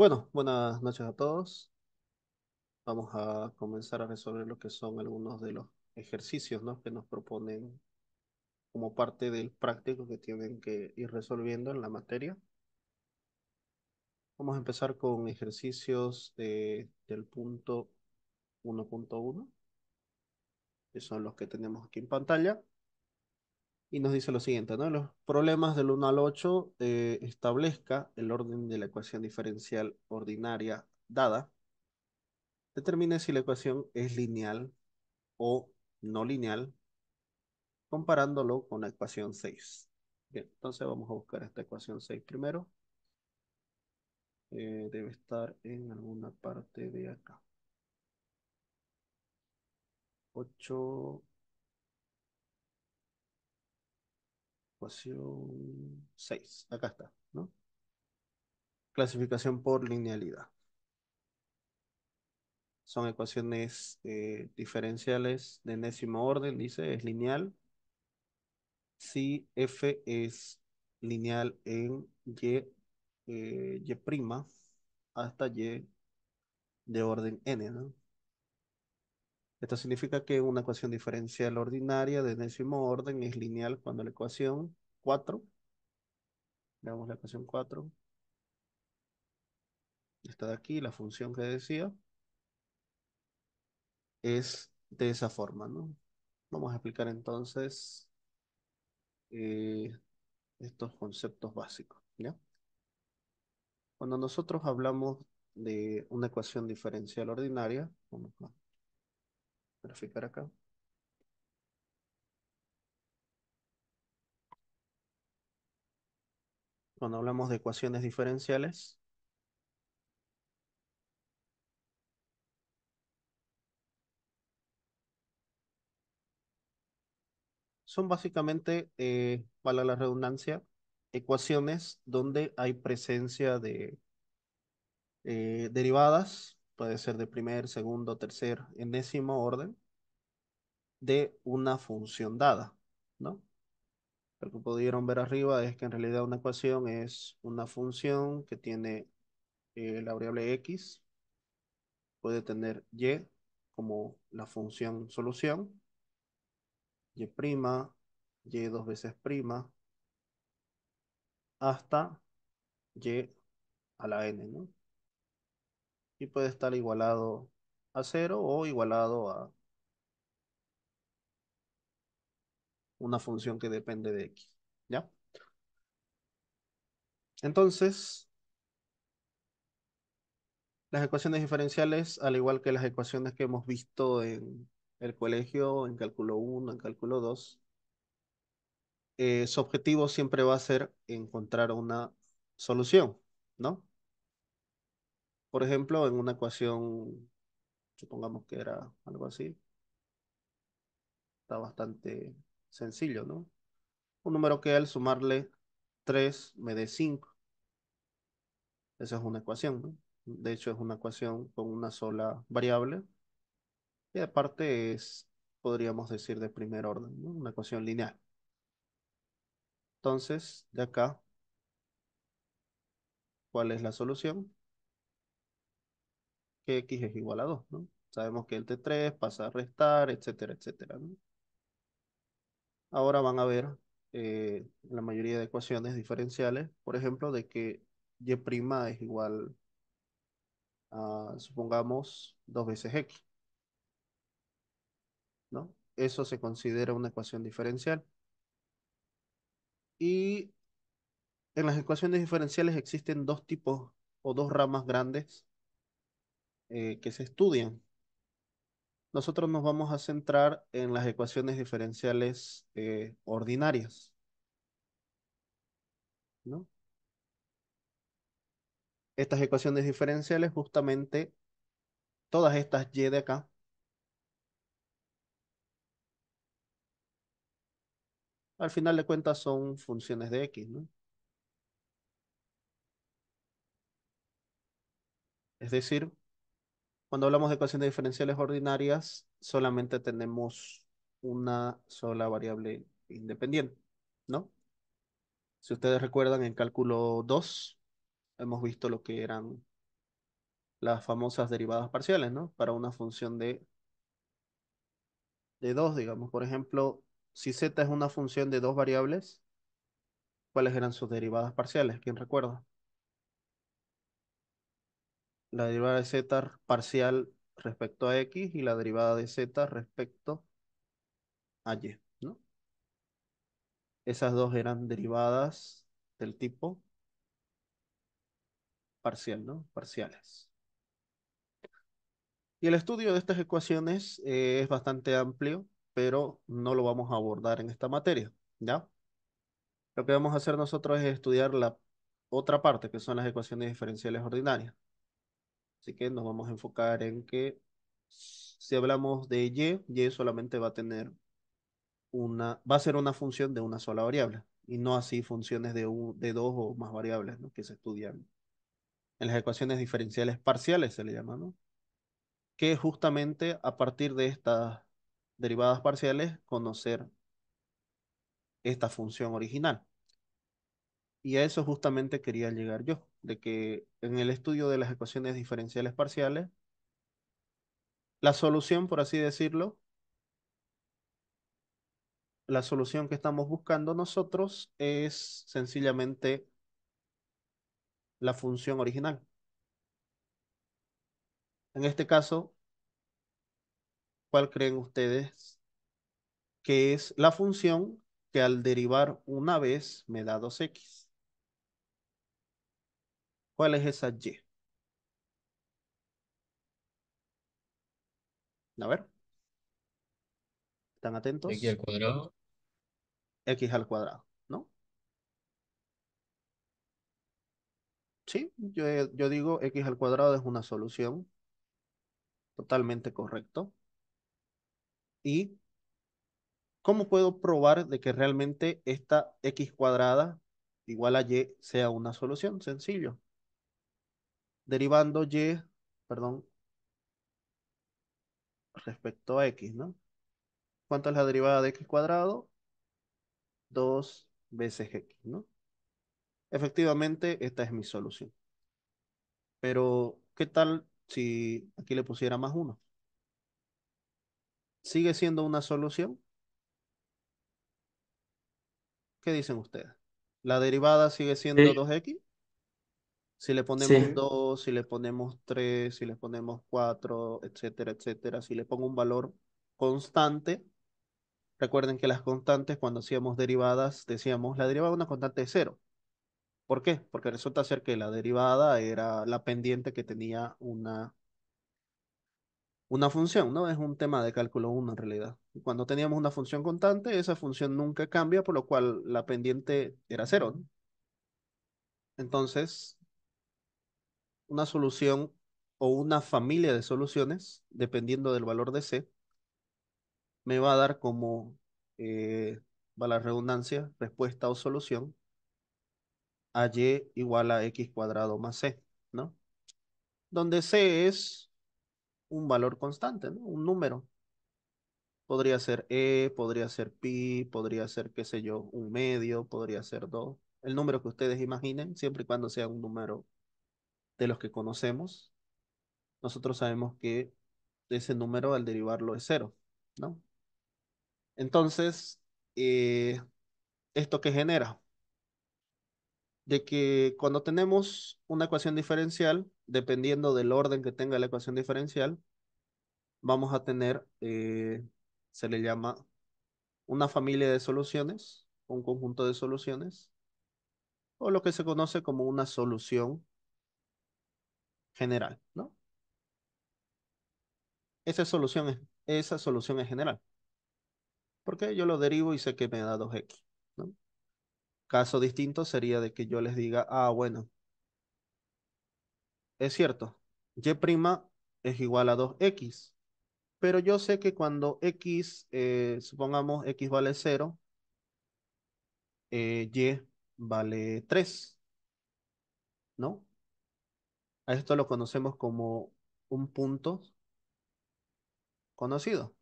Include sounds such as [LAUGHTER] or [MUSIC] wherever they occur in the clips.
Bueno, buenas noches a todos. Vamos a comenzar a resolver lo que son algunos de los ejercicios que nos proponen como parte del práctico que tienen que ir resolviendo en la materia. Vamos a empezar con ejercicios de, del punto 1.1, que son los que tenemos aquí en pantalla y nos dice lo siguiente, ¿no? Los problemas del 1 al 8 eh, establezca el orden de la ecuación diferencial ordinaria dada. Determine si la ecuación es lineal o no lineal, comparándolo con la ecuación 6. Bien, entonces vamos a buscar esta ecuación 6 primero. Eh, debe estar en alguna parte de acá. 8, ecuación 6, acá está, ¿no? Clasificación por linealidad. Son ecuaciones eh, diferenciales de enésimo orden, dice, es lineal. Si f es lineal en y, eh, y' hasta y de orden n, ¿no? Esto significa que una ecuación diferencial ordinaria de décimo orden es lineal cuando la ecuación 4, veamos la ecuación 4, esta de aquí, la función que decía, es de esa forma, ¿no? Vamos a explicar entonces eh, estos conceptos básicos, ¿ya? Cuando nosotros hablamos de una ecuación diferencial ordinaria, vamos a graficar acá. Cuando hablamos de ecuaciones diferenciales, son básicamente, eh, para la redundancia, ecuaciones donde hay presencia de eh, derivadas, puede ser de primer, segundo, tercer, décimo orden, de una función dada, ¿no? Lo que pudieron ver arriba es que en realidad una ecuación es una función que tiene eh, la variable x, puede tener y como la función solución, y prima, y dos veces prima, hasta y a la n, ¿no? Y puede estar igualado a cero o igualado a una función que depende de x, ¿ya? Entonces, las ecuaciones diferenciales, al igual que las ecuaciones que hemos visto en el colegio, en cálculo 1, en cálculo 2, eh, su objetivo siempre va a ser encontrar una solución, ¿no? Por ejemplo, en una ecuación, supongamos que era algo así, está bastante sencillo, ¿no? Un número que al sumarle 3 me dé 5. Esa es una ecuación, ¿no? De hecho, es una ecuación con una sola variable. Y aparte es, podríamos decir, de primer orden, ¿no? Una ecuación lineal. Entonces, de acá, ¿cuál es la solución? Que x es igual a 2, ¿no? Sabemos que el T3 pasa a restar, etcétera, etcétera, ¿no? Ahora van a ver eh, la mayoría de ecuaciones diferenciales, por ejemplo, de que y' es igual a, supongamos, dos veces x. ¿No? Eso se considera una ecuación diferencial. Y en las ecuaciones diferenciales existen dos tipos o dos ramas grandes eh, que se estudian nosotros nos vamos a centrar en las ecuaciones diferenciales eh, ordinarias. ¿no? Estas ecuaciones diferenciales, justamente, todas estas y de acá, al final de cuentas son funciones de x, ¿no? Es decir, cuando hablamos de ecuaciones diferenciales ordinarias, solamente tenemos una sola variable independiente, ¿no? Si ustedes recuerdan, en cálculo 2 hemos visto lo que eran las famosas derivadas parciales, ¿no? Para una función de, de 2, digamos. Por ejemplo, si z es una función de dos variables, ¿cuáles eran sus derivadas parciales? ¿Quién recuerda? la derivada de z parcial respecto a x y la derivada de z respecto a y, ¿no? Esas dos eran derivadas del tipo parcial, ¿no? Parciales. Y el estudio de estas ecuaciones eh, es bastante amplio, pero no lo vamos a abordar en esta materia, ¿ya? Lo que vamos a hacer nosotros es estudiar la otra parte, que son las ecuaciones diferenciales ordinarias. Así que nos vamos a enfocar en que si hablamos de y, y solamente va a tener una, va a ser una función de una sola variable y no así funciones de, de dos o más variables ¿no? que se estudian en las ecuaciones diferenciales parciales, se le llama, ¿no? Que justamente a partir de estas derivadas parciales conocer esta función original. Y a eso justamente quería llegar yo de que en el estudio de las ecuaciones diferenciales parciales, la solución, por así decirlo, la solución que estamos buscando nosotros es sencillamente la función original. En este caso, ¿cuál creen ustedes que es la función que al derivar una vez me da 2x? ¿Cuál es esa Y? A ver. ¿Están atentos? X al cuadrado. X al cuadrado, ¿no? Sí, yo, yo digo X al cuadrado es una solución. Totalmente correcto. ¿Y cómo puedo probar de que realmente esta X cuadrada igual a Y sea una solución? Sencillo derivando y, perdón, respecto a x, ¿no? ¿Cuánto es la derivada de x cuadrado? 2 veces x, ¿no? Efectivamente, esta es mi solución. Pero, ¿qué tal si aquí le pusiera más 1? ¿Sigue siendo una solución? ¿Qué dicen ustedes? ¿La derivada sigue siendo 2x? Si le ponemos 2, si le ponemos 3, si le ponemos 4, etcétera, etcétera. Si le pongo un valor constante, recuerden que las constantes cuando hacíamos derivadas decíamos la derivada de una constante es cero. ¿Por qué? Porque resulta ser que la derivada era la pendiente que tenía una, una función, ¿no? Es un tema de cálculo 1 en realidad. Cuando teníamos una función constante, esa función nunca cambia, por lo cual la pendiente era cero, Entonces, una solución o una familia de soluciones, dependiendo del valor de C, me va a dar como, eh, va la redundancia, respuesta o solución a y igual a x cuadrado más c, ¿no? Donde c es un valor constante, ¿no? Un número. Podría ser e, podría ser pi, podría ser, qué sé yo, un medio, podría ser dos. El número que ustedes imaginen, siempre y cuando sea un número de los que conocemos, nosotros sabemos que ese número al derivarlo es cero, ¿no? Entonces, eh, ¿esto qué genera? De que cuando tenemos una ecuación diferencial, dependiendo del orden que tenga la ecuación diferencial, vamos a tener, eh, se le llama una familia de soluciones, un conjunto de soluciones, o lo que se conoce como una solución general, ¿no? Esa solución es, esa solución es general. Porque yo lo derivo y sé que me da 2x, ¿no? Caso distinto sería de que yo les diga, ah, bueno, es cierto, y' es igual a 2x, pero yo sé que cuando x, eh, supongamos x vale 0, eh, y vale 3, ¿no? A esto lo conocemos como un punto conocido.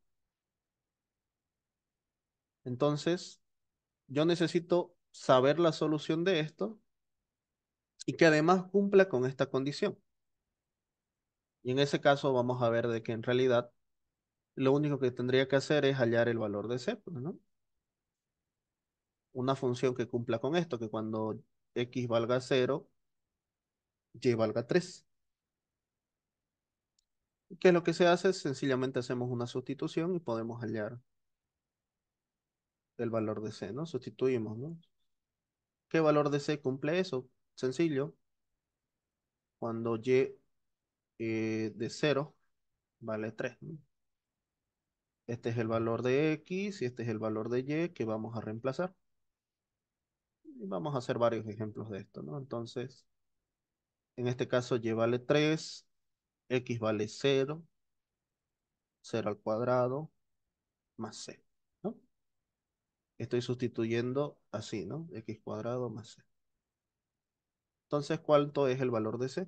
Entonces, yo necesito saber la solución de esto y que además cumpla con esta condición. Y en ese caso vamos a ver de que en realidad lo único que tendría que hacer es hallar el valor de c, pues, Una función que cumpla con esto, que cuando x valga 0, y valga 3. Que lo que se hace sencillamente hacemos una sustitución y podemos hallar el valor de C, ¿no? Sustituimos, ¿no? ¿Qué valor de C cumple eso? Sencillo. Cuando Y eh, de 0 vale 3. Este es el valor de X y este es el valor de Y que vamos a reemplazar. Y vamos a hacer varios ejemplos de esto, ¿no? Entonces... En este caso y vale 3, x vale 0, 0 al cuadrado, más c. ¿no? Estoy sustituyendo así, ¿no? x cuadrado más c. Entonces, ¿cuánto es el valor de c?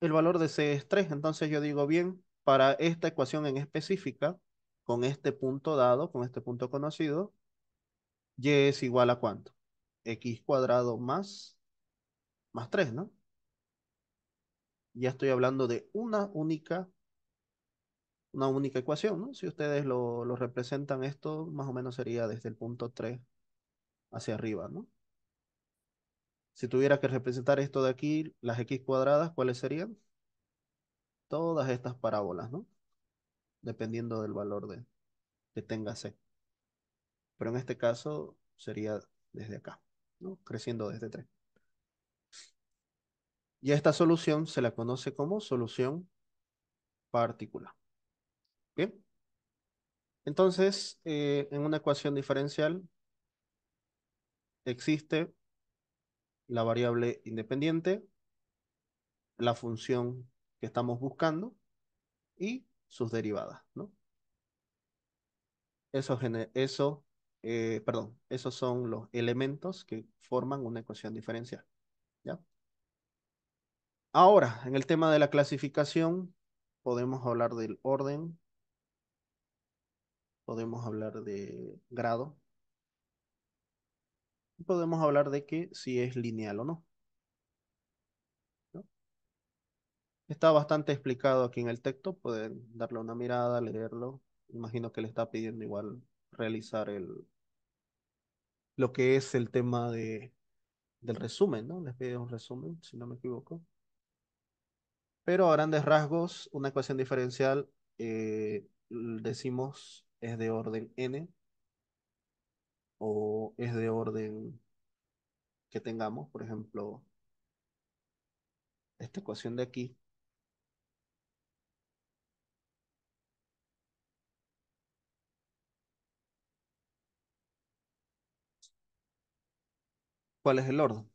El valor de c es 3, entonces yo digo, bien, para esta ecuación en específica, con este punto dado, con este punto conocido, y es igual a cuánto? x cuadrado más más 3, ¿no? Ya estoy hablando de una única, una única ecuación, ¿no? Si ustedes lo, representan esto, más o menos sería desde el punto 3 hacia arriba, ¿no? Si tuviera que representar esto de aquí, las x cuadradas, ¿cuáles serían? Todas estas parábolas, ¿no? Dependiendo del valor de, que tenga c. Pero en este caso sería desde acá, ¿no? Creciendo desde 3. Y esta solución se la conoce como solución partícula, ¿Bien? Entonces, eh, en una ecuación diferencial existe la variable independiente, la función que estamos buscando y sus derivadas, ¿no? Eso, eso eh, perdón, esos son los elementos que forman una ecuación diferencial, ¿ya? Ahora, en el tema de la clasificación, podemos hablar del orden, podemos hablar de grado, y podemos hablar de que si es lineal o no. Está bastante explicado aquí en el texto, pueden darle una mirada, leerlo. Imagino que le está pidiendo igual realizar el, lo que es el tema de, del resumen, ¿no? Les pide un resumen, si no me equivoco. Pero a grandes rasgos, una ecuación diferencial, eh, decimos, es de orden n o es de orden que tengamos, por ejemplo, esta ecuación de aquí. ¿Cuál es el orden?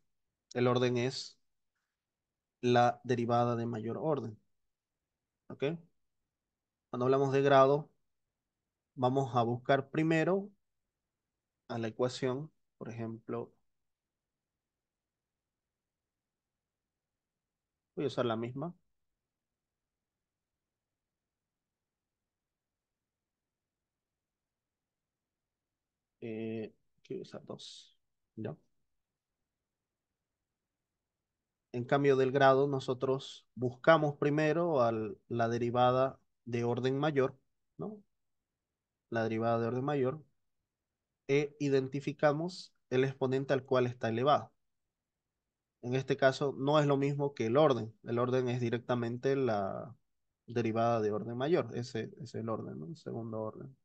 El orden es la derivada de mayor orden. ¿Ok? Cuando hablamos de grado, vamos a buscar primero a la ecuación, por ejemplo, voy a usar la misma. Eh, usar dos. ¿No? En cambio del grado, nosotros buscamos primero la derivada de orden mayor, ¿no? La derivada de orden mayor, e identificamos el exponente al cual está elevado. En este caso, no es lo mismo que el orden. El orden es directamente la derivada de orden mayor. Ese, ese es el orden, ¿no? segundo orden.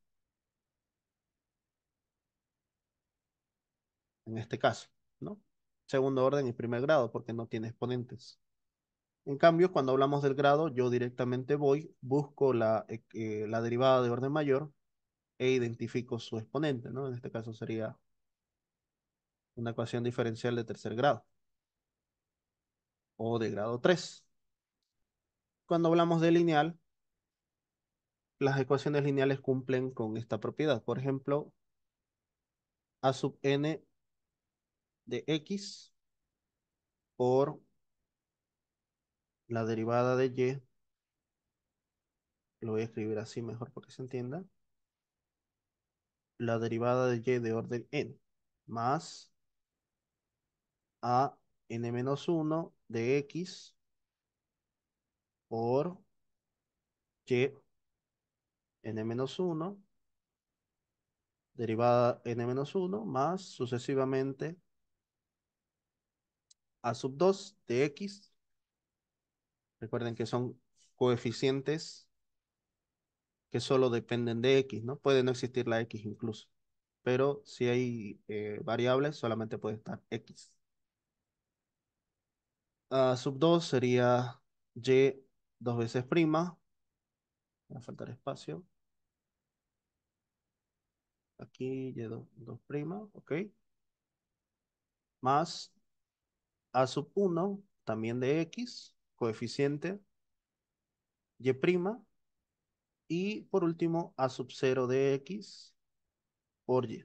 En este caso, ¿no? segundo orden y primer grado, porque no tiene exponentes. En cambio, cuando hablamos del grado, yo directamente voy, busco la, eh, eh, la derivada de orden mayor e identifico su exponente, ¿no? En este caso sería una ecuación diferencial de tercer grado o de grado 3. Cuando hablamos de lineal, las ecuaciones lineales cumplen con esta propiedad. Por ejemplo, a sub n de X por la derivada de Y. Lo voy a escribir así mejor ...porque se entienda. La derivada de Y de orden N más a N-1 de X por Y N-1 derivada N-1 más sucesivamente a sub 2 de x. Recuerden que son coeficientes que solo dependen de x, ¿no? Puede no existir la x incluso, pero si hay eh, variables solamente puede estar x. a sub 2 sería y dos veces prima. Va a faltar espacio. Aquí y 2 prima, ok. Más a sub 1, también de x, coeficiente y', y por último a sub 0 de x por y.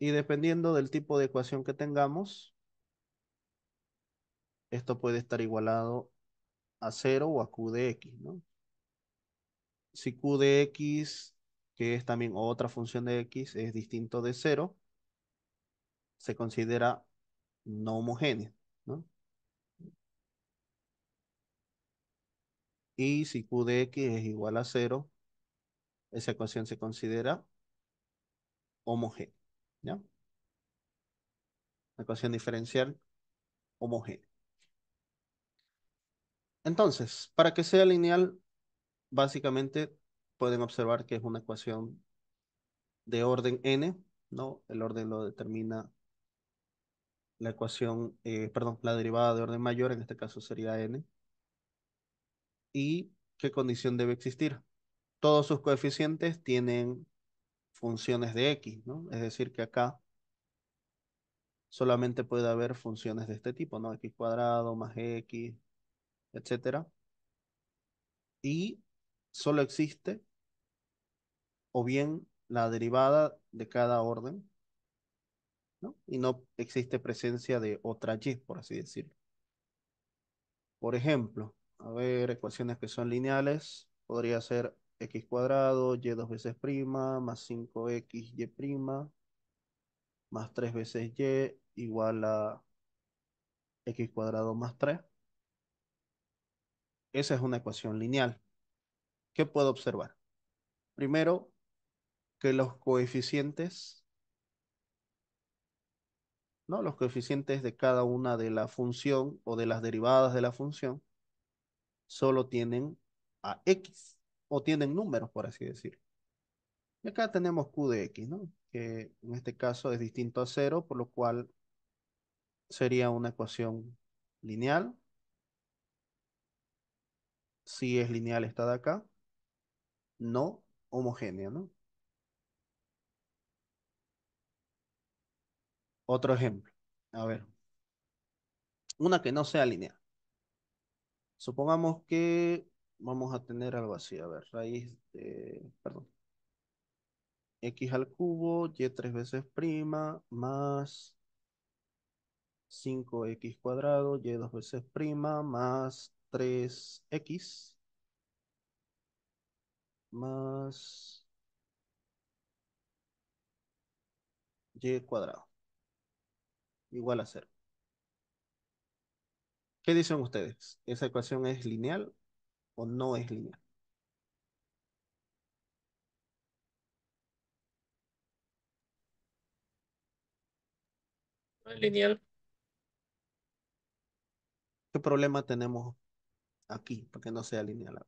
Y dependiendo del tipo de ecuación que tengamos, esto puede estar igualado a 0 o a q de x, ¿no? Si q de x, que es también otra función de x, es distinto de 0, se considera no homogénea. ¿no? Y si Q de X es igual a 0, esa ecuación se considera homogénea. ¿ya? La ecuación diferencial homogénea. Entonces, para que sea lineal, básicamente pueden observar que es una ecuación de orden n, ¿no? El orden lo determina la ecuación, eh, perdón, la derivada de orden mayor, en este caso sería n, y qué condición debe existir. Todos sus coeficientes tienen funciones de x, ¿no? Es decir, que acá solamente puede haber funciones de este tipo, ¿no? x cuadrado más x, etc. Y solo existe o bien la derivada de cada orden ¿no? Y no existe presencia de otra y, por así decirlo. Por ejemplo, a ver, ecuaciones que son lineales, podría ser x cuadrado, y dos veces prima, más 5x, y prima, más 3 veces y, igual a x cuadrado más 3. Esa es una ecuación lineal. ¿Qué puedo observar? Primero, que los coeficientes ¿no? Los coeficientes de cada una de la función o de las derivadas de la función solo tienen a x o tienen números, por así decir. Y acá tenemos q de x, ¿no? Que en este caso es distinto a cero, por lo cual sería una ecuación lineal. Si es lineal esta de acá, no homogénea, ¿no? Otro ejemplo. A ver. Una que no sea lineal. Supongamos que vamos a tener algo así. A ver, raíz de... Perdón. X al cubo, Y tres veces prima, más 5X cuadrado, Y dos veces prima, más 3X, más Y cuadrado igual a cero. ¿Qué dicen ustedes? ¿Esa ecuación es lineal o no es lineal? No es lineal. ¿Qué problema tenemos aquí para que no sea lineal?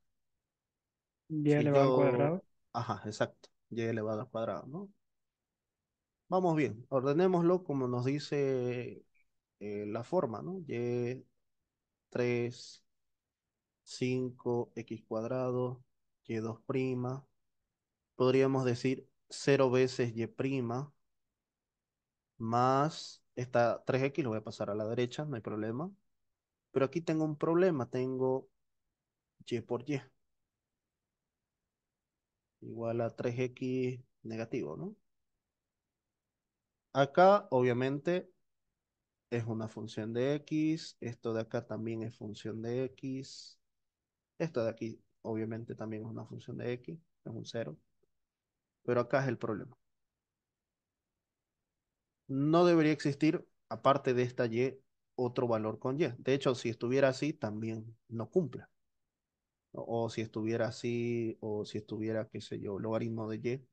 Y elevado al cuadrado. Ajá, exacto. Y elevado al cuadrado, ¿no? Vamos bien, ordenémoslo como nos dice eh, la forma, ¿no? Y 3, 5, x cuadrado, y 2 prima. Podríamos decir 0 veces y prima más esta 3x, lo voy a pasar a la derecha, no hay problema. Pero aquí tengo un problema, tengo y por y. Igual a 3x negativo, ¿no? Acá, obviamente, es una función de x, esto de acá también es función de x, esto de aquí obviamente también es una función de x, es un cero, pero acá es el problema. No debería existir, aparte de esta y, otro valor con y. De hecho, si estuviera así, también no cumple. O si estuviera así, o si estuviera, qué sé yo, logaritmo de y.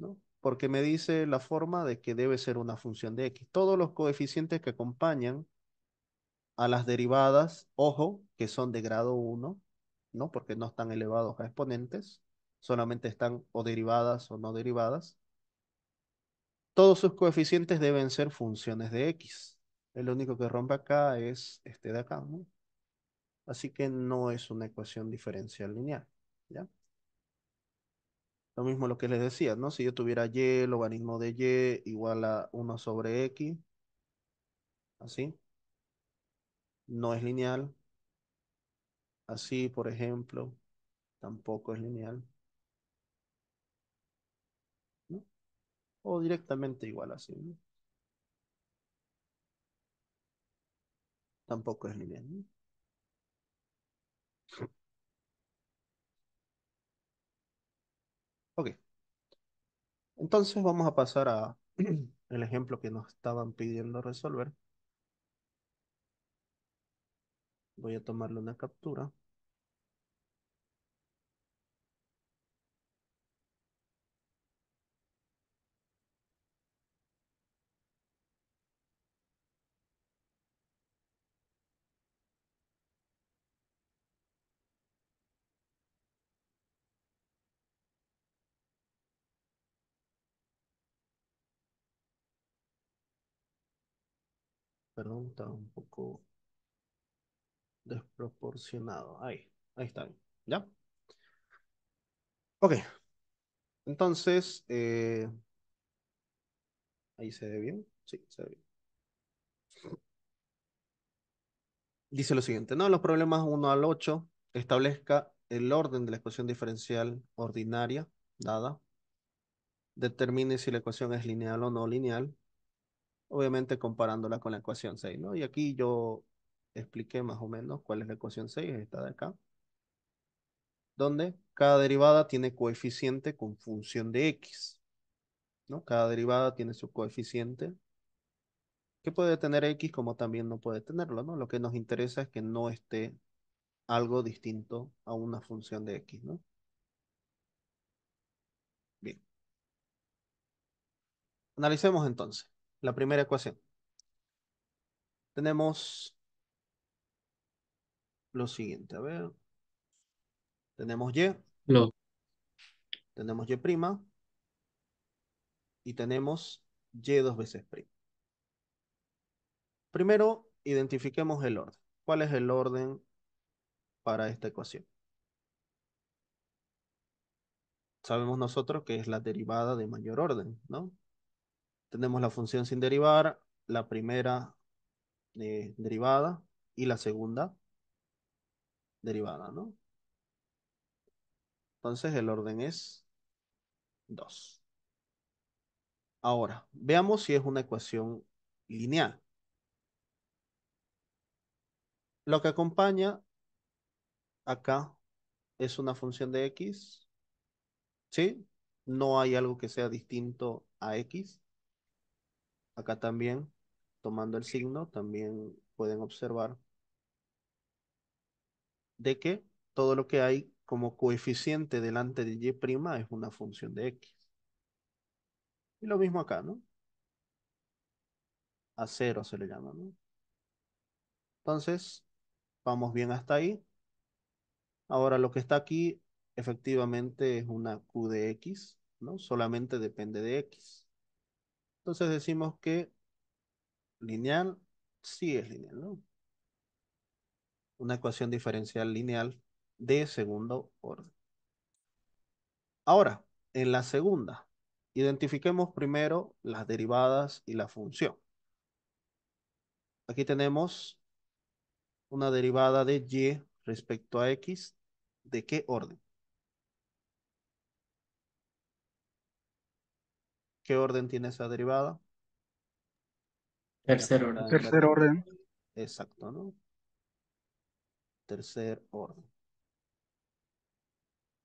¿No? porque me dice la forma de que debe ser una función de x. Todos los coeficientes que acompañan a las derivadas, ojo, que son de grado 1, ¿no? porque no están elevados a exponentes, solamente están o derivadas o no derivadas. Todos sus coeficientes deben ser funciones de x. El único que rompe acá es este de acá. ¿no? Así que no es una ecuación diferencial lineal. ¿ya? Lo mismo lo que les decía, ¿no? Si yo tuviera y, logaritmo de y igual a 1 sobre x, así. No es lineal. Así, por ejemplo, tampoco es lineal. ¿No? O directamente igual así, ¿no? Tampoco es lineal. ¿no? Ok, entonces vamos a pasar al [CLEARS THROAT] ejemplo que nos estaban pidiendo resolver. Voy a tomarle una captura. Perdón, está un poco desproporcionado. Ahí, ahí está. ¿Ya? Ok. Entonces, eh, ahí se ve bien. Sí, se ve bien. Dice lo siguiente, ¿no? Los problemas 1 al 8 establezca el orden de la ecuación diferencial ordinaria dada. Determine si la ecuación es lineal o no lineal obviamente comparándola con la ecuación 6, ¿no? Y aquí yo expliqué más o menos cuál es la ecuación 6, esta de acá, donde cada derivada tiene coeficiente con función de x, ¿no? Cada derivada tiene su coeficiente que puede tener x como también no puede tenerlo, ¿no? Lo que nos interesa es que no esté algo distinto a una función de x, ¿no? Bien. Analicemos entonces la primera ecuación. Tenemos lo siguiente, a ver. Tenemos Y. No. Tenemos Y prima. Y tenemos Y dos veces prima. Primero, identifiquemos el orden. ¿Cuál es el orden para esta ecuación? Sabemos nosotros que es la derivada de mayor orden, ¿no? Tenemos la función sin derivar, la primera eh, derivada y la segunda derivada, ¿no? Entonces el orden es 2. Ahora, veamos si es una ecuación lineal. Lo que acompaña acá es una función de x, ¿sí? No hay algo que sea distinto a x. Acá también, tomando el signo, también pueden observar de que todo lo que hay como coeficiente delante de y' es una función de x. Y lo mismo acá, ¿no? A cero se le llama, ¿no? Entonces, vamos bien hasta ahí. Ahora, lo que está aquí efectivamente es una q de x, ¿no? Solamente depende de x. Entonces decimos que lineal sí es lineal, ¿no? Una ecuación diferencial lineal de segundo orden. Ahora, en la segunda, identifiquemos primero las derivadas y la función. Aquí tenemos una derivada de y respecto a x, ¿de qué orden? ¿Qué orden tiene esa derivada? Tercer orden. Tercer orden. Exacto, ¿no? Tercer orden.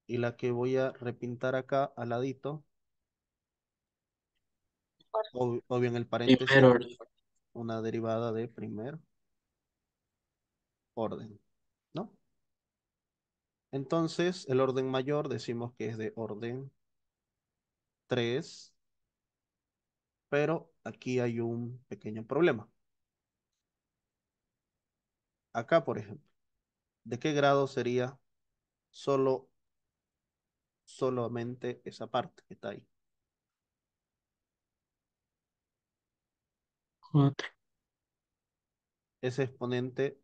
Y la que voy a repintar acá al ladito. O bien el paréntesis. Una derivada de primer orden, ¿no? Entonces, el orden mayor decimos que es de orden 3 pero aquí hay un pequeño problema. Acá, por ejemplo, ¿de qué grado sería solo solamente esa parte que está ahí? Ese exponente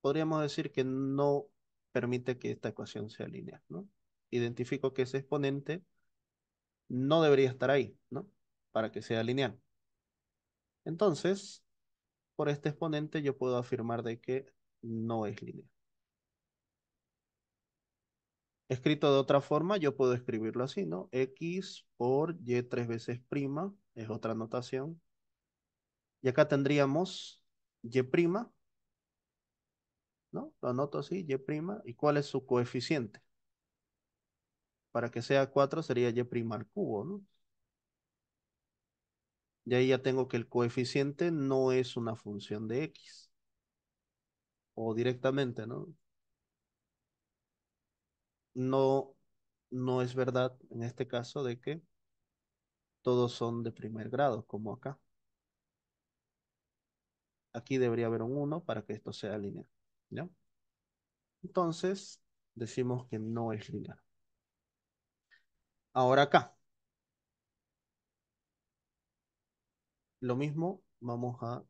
podríamos decir que no permite que esta ecuación sea lineal, ¿no? Identifico que ese exponente no debería estar ahí, ¿no? Para que sea lineal. Entonces, por este exponente yo puedo afirmar de que no es lineal. Escrito de otra forma, yo puedo escribirlo así, ¿no? X por Y tres veces prima, es otra notación. Y acá tendríamos Y prima, ¿no? Lo anoto así, Y prima. ¿Y cuál es su coeficiente? Para que sea 4 sería y' al cubo, ¿no? Y ahí ya tengo que el coeficiente no es una función de x. O directamente, ¿no? No, no es verdad en este caso de que todos son de primer grado, como acá. Aquí debería haber un 1 para que esto sea lineal, ¿ya? Entonces, decimos que no es lineal. Ahora acá. Lo mismo, vamos a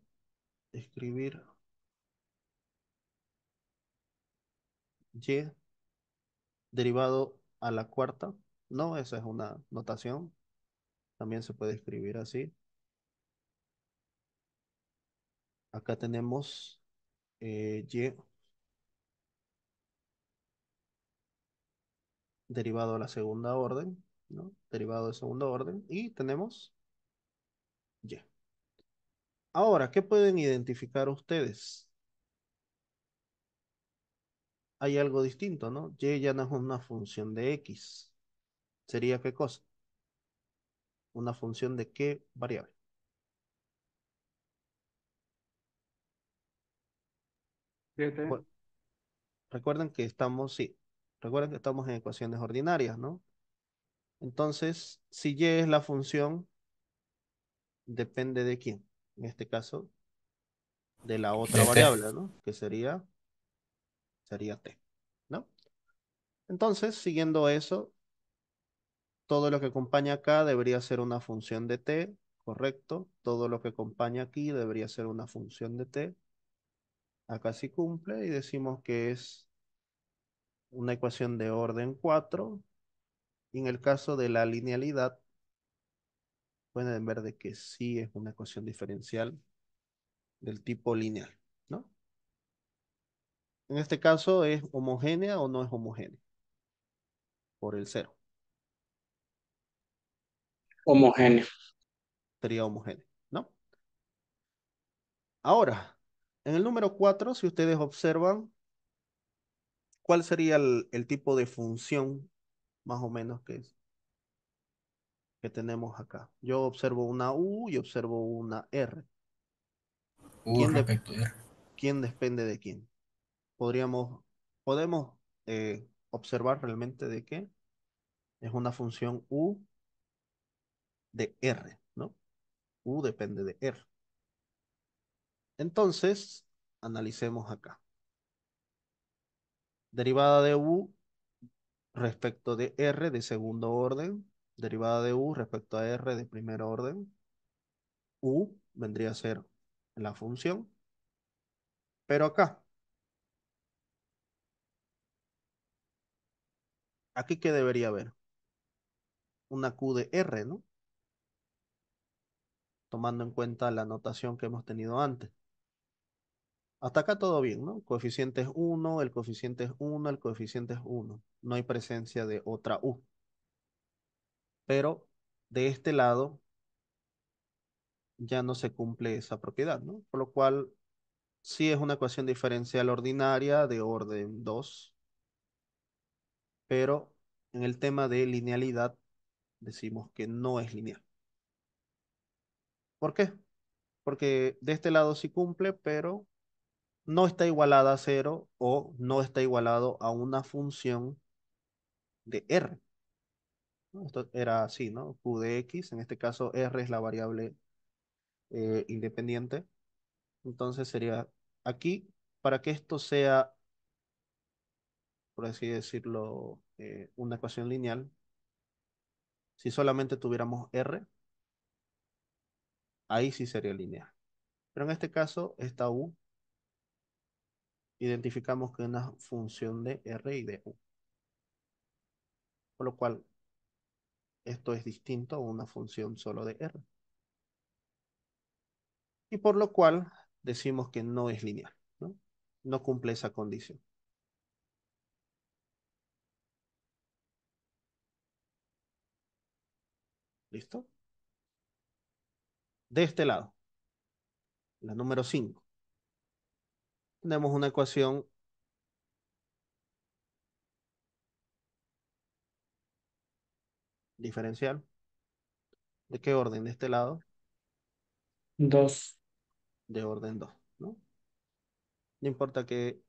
escribir y derivado a la cuarta. No, esa es una notación. También se puede escribir así. Acá tenemos eh, y derivado a la segunda orden. ¿no? Derivado de segundo orden. Y tenemos y. Ahora, ¿qué pueden identificar ustedes? Hay algo distinto, ¿no? Y ya no es una función de x. ¿Sería qué cosa? Una función de qué variable. recuerden que estamos, sí, recuerden que estamos en ecuaciones ordinarias, ¿no? Entonces, si y es la función, depende de quién. En este caso, de la otra variable, ¿no? Que sería, sería t, ¿no? Entonces, siguiendo eso, todo lo que acompaña acá debería ser una función de t, correcto. Todo lo que acompaña aquí debería ser una función de t. Acá sí cumple y decimos que es una ecuación de orden 4 y en el caso de la linealidad, pueden ver de que sí es una ecuación diferencial del tipo lineal, ¿no? En este caso es homogénea o no es homogénea por el cero. Homogénea. Sería homogénea, ¿no? Ahora, en el número 4, si ustedes observan, ¿cuál sería el tipo de función más o menos que, que tenemos acá. Yo observo una U y observo una R. Uh, ¿Quién ¿Quién depende de quién? Podríamos, podemos eh, observar realmente de qué es una función U de R, ¿no? U depende de R. Entonces, analicemos acá. Derivada de U respecto de R de segundo orden, derivada de U respecto a R de primer orden. U vendría a ser la función. Pero acá, aquí que debería haber una Q de R, ¿no? Tomando en cuenta la notación que hemos tenido antes. Hasta acá todo bien, ¿no? Coeficiente es 1, el coeficiente es 1, el coeficiente es 1. No hay presencia de otra U. Pero de este lado ya no se cumple esa propiedad, ¿no? Por lo cual sí es una ecuación diferencial ordinaria de orden 2. Pero en el tema de linealidad decimos que no es lineal. ¿Por qué? Porque de este lado sí cumple, pero no está igualada a cero o no está igualado a una función de R. Esto era así, ¿no? Q de X, en este caso R es la variable eh, independiente. Entonces sería aquí, para que esto sea, por así decirlo, eh, una ecuación lineal, si solamente tuviéramos R, ahí sí sería lineal. Pero en este caso, esta U identificamos que es una función de R y de U. Por lo cual, esto es distinto a una función solo de R. Y por lo cual, decimos que no es lineal, ¿no? cumple esa condición. ¿Listo? De este lado, la número 5 tenemos una ecuación diferencial. ¿De qué orden? De este lado. 2. De orden 2, ¿no? No importa que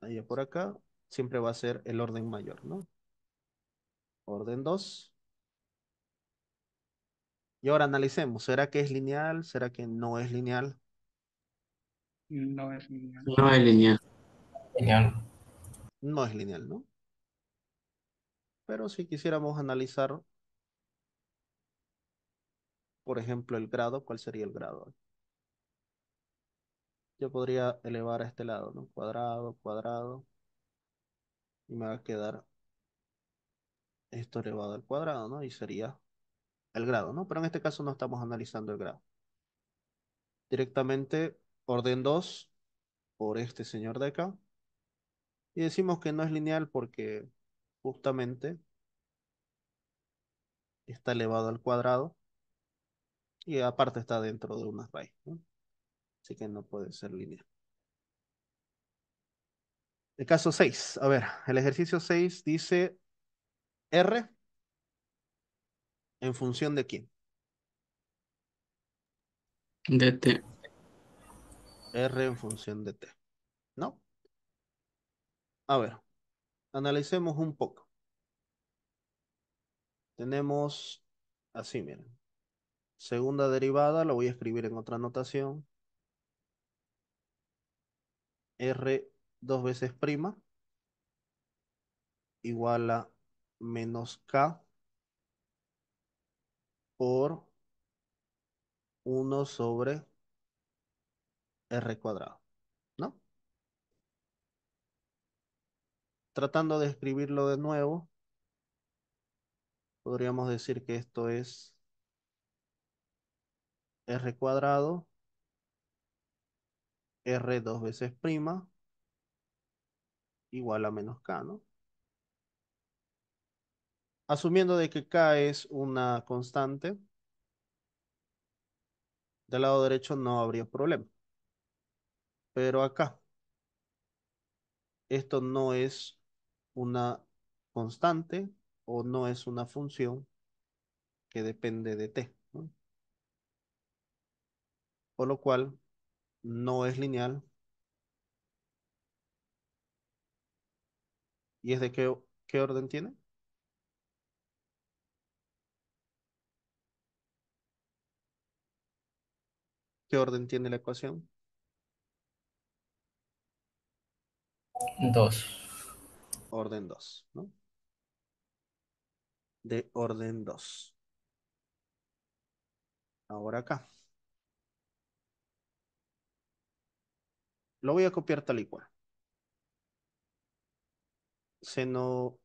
haya por acá, siempre va a ser el orden mayor, ¿no? Orden 2. Y ahora analicemos, ¿será que es lineal? ¿Será que no es lineal? No es lineal. No es lineal. No es lineal, ¿no? Pero si quisiéramos analizar, por ejemplo, el grado, ¿cuál sería el grado? Yo podría elevar a este lado, ¿no? Cuadrado, cuadrado. Y me va a quedar esto elevado al cuadrado, ¿no? Y sería el grado, ¿no? Pero en este caso no estamos analizando el grado. Directamente orden 2 por este señor de acá. Y decimos que no es lineal porque justamente está elevado al cuadrado y aparte está dentro de una raíz. Así que no puede ser lineal. El caso 6. A ver, el ejercicio 6 dice R en función de quién. De T. R en función de T. ¿No? A ver, analicemos un poco. Tenemos así, miren. Segunda derivada, lo voy a escribir en otra notación. R dos veces prima igual a menos K por 1 sobre r cuadrado, ¿no? Tratando de escribirlo de nuevo, podríamos decir que esto es r cuadrado, r dos veces prima, igual a menos k, ¿no? Asumiendo de que k es una constante, del lado derecho no habría problema. Pero acá, esto no es una constante o no es una función que depende de t. ¿no? Por lo cual, no es lineal. ¿Y es de qué, qué orden tiene? ¿Qué orden tiene la ecuación? dos Orden dos ¿no? De orden dos Ahora acá. Lo voy a copiar tal y cual. Seno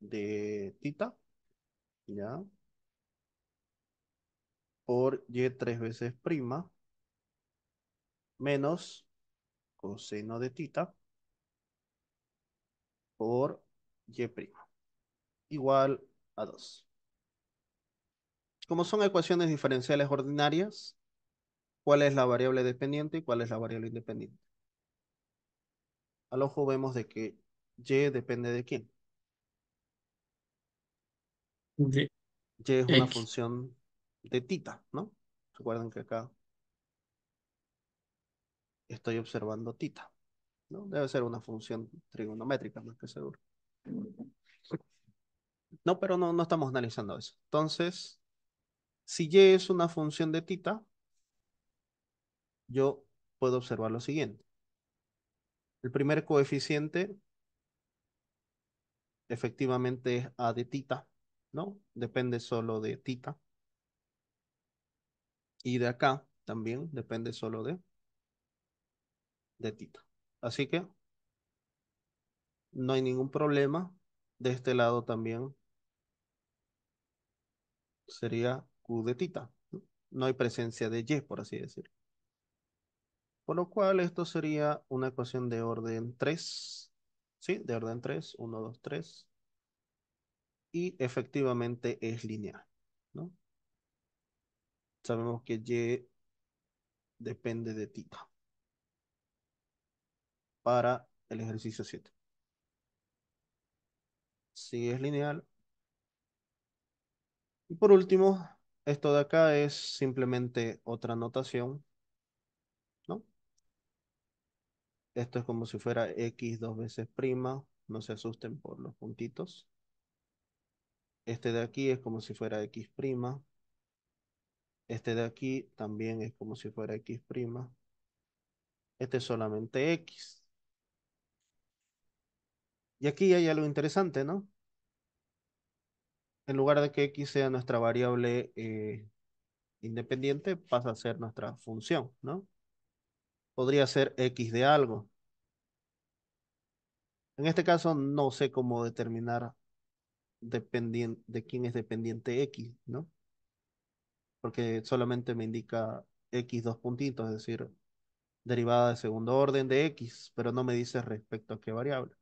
de tita, ¿ya? Por y tres veces prima, menos coseno de tita, por y' igual a 2. Como son ecuaciones diferenciales ordinarias, ¿cuál es la variable dependiente y cuál es la variable independiente? Al ojo vemos de que y depende de quién. y es una función de tita, ¿no? Recuerden que acá estoy observando tita. ¿no? Debe ser una función trigonométrica, más que seguro. No, pero no, no estamos analizando eso. Entonces, si y es una función de tita, yo puedo observar lo siguiente. El primer coeficiente efectivamente es a de tita, ¿no? Depende solo de tita. Y de acá también depende solo de, de tita. Así que no hay ningún problema de este lado también. Sería Q de tita. No hay presencia de Y, por así decirlo. Por lo cual, esto sería una ecuación de orden 3. ¿Sí? De orden 3, 1, 2, 3. Y efectivamente es lineal. Sabemos que Y depende de tita para el ejercicio 7. Si es lineal. Y por último, esto de acá es simplemente otra notación. ¿no? Esto es como si fuera x dos veces prima. No se asusten por los puntitos. Este de aquí es como si fuera x prima. Este de aquí también es como si fuera x prima. Este es solamente x. Y aquí hay algo interesante, ¿no? En lugar de que x sea nuestra variable eh, independiente, pasa a ser nuestra función, ¿no? Podría ser x de algo. En este caso, no sé cómo determinar de quién es dependiente x, ¿no? Porque solamente me indica x dos puntitos, es decir, derivada de segundo orden de x, pero no me dice respecto a qué variable.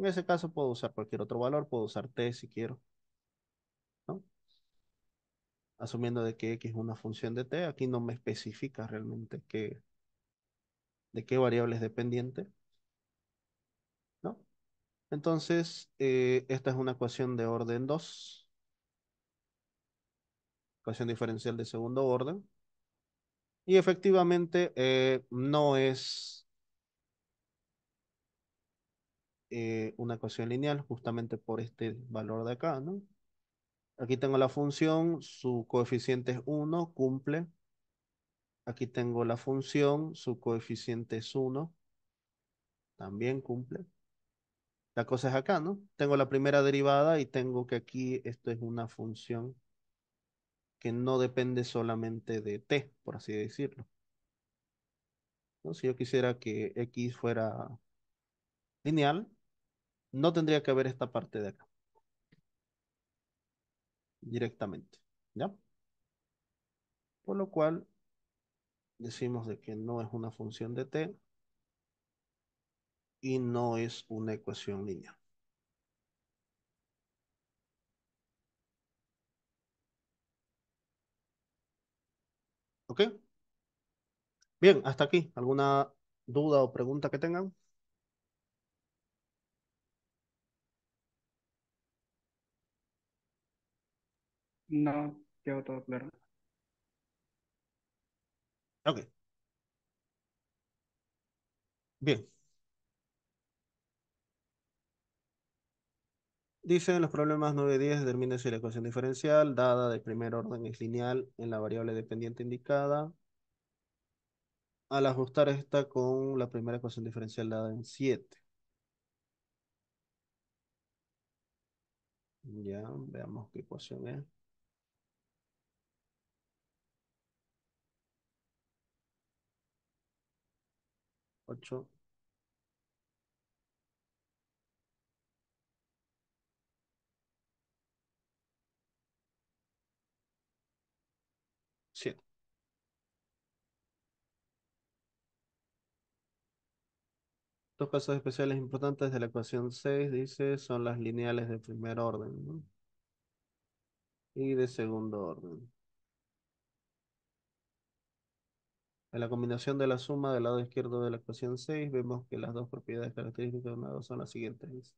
En ese caso puedo usar cualquier otro valor, puedo usar t si quiero. Asumiendo de que x es una función de t, aquí no me especifica realmente de qué variable es dependiente. ¿no? Entonces, eh, esta es una ecuación de orden 2. Ecuación diferencial de segundo orden. Y efectivamente eh, no es Eh, una ecuación lineal justamente por este valor de acá, ¿no? Aquí tengo la función, su coeficiente es 1, cumple. Aquí tengo la función, su coeficiente es 1, también cumple. La cosa es acá, ¿no? Tengo la primera derivada y tengo que aquí esto es una función que no depende solamente de t, por así decirlo. Si yo quisiera que x fuera lineal, no tendría que haber esta parte de acá. Directamente, ¿ya? Por lo cual, decimos de que no es una función de t y no es una ecuación lineal. ¿Ok? Bien, hasta aquí. ¿Alguna duda o pregunta que tengan? No, quedó todo claro. Ok, bien. Dicen los problemas 9 y 10 determinan si la ecuación diferencial dada de primer orden es lineal en la variable dependiente indicada. Al ajustar esta con la primera ecuación diferencial dada en 7. Ya, veamos qué ecuación es. 8, Dos casos especiales importantes de la ecuación seis dice, son las lineales de primer orden, Y de segundo orden. En la combinación de la suma del lado izquierdo de la ecuación 6, vemos que las dos propiedades características de una lado son las siguientes.